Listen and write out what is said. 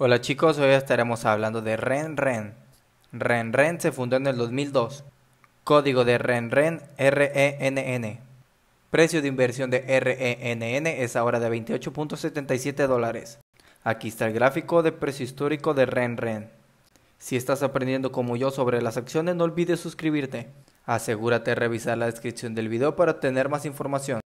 Hola chicos, hoy estaremos hablando de RenRen. RenRen se fundó en el 2002. Código de Ren-Ren RENN. E precio de inversión de RENN es ahora de 28.77 dólares. Aquí está el gráfico de precio histórico de RenRen. Si estás aprendiendo como yo sobre las acciones, no olvides suscribirte. Asegúrate de revisar la descripción del video para obtener más información.